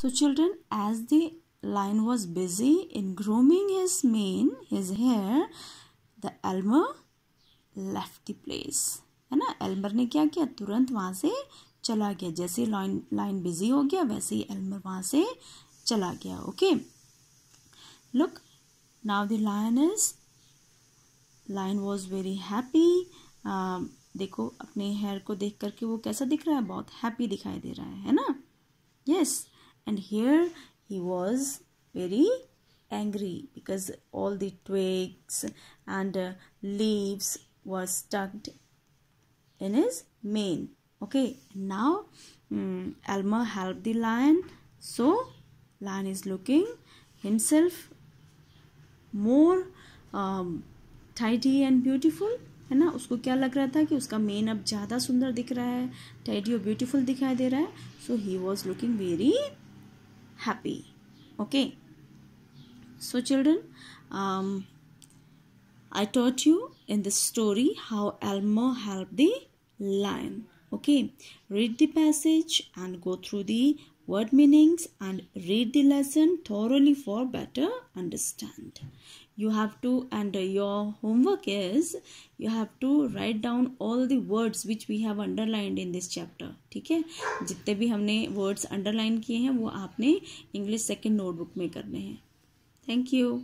So, children, as the lion was busy in grooming his mane, his hair, the elmer left the place. है ना Elmer ने क्या किया तुरंत वहाँ से चला गया जैसे लाइन लाइन बिजी हो गया वैसे ही एल्मर वहाँ से चला गया okay look now the line is line was very happy देखो अपने हेयर को देख करके वो कैसा दिख रहा है बहुत हैप्पी दिखाई दे रहा है है ना yes yes. and here he was very angry because all the twigs and uh, leaves were stuck in his mane okay now um, alma helped the lion so lion is looking himself more um, tidy and beautiful है ना उसको क्या लग रहा था कि उसका main अब ज़्यादा सुंदर दिख रहा है टाइडी और ब्यूटीफुल दिखाई दे रहा है so he was looking very happy okay so children um, i taught you in the story how elmo helped the lion okay read the passage and go through the word meanings and read the lesson thoroughly for better understand you have to and your homework is you have to write down all the words which we have underlined in this chapter ठीक है जितने भी हमने words underline किए हैं वो आपने English second notebook में करने हैं thank you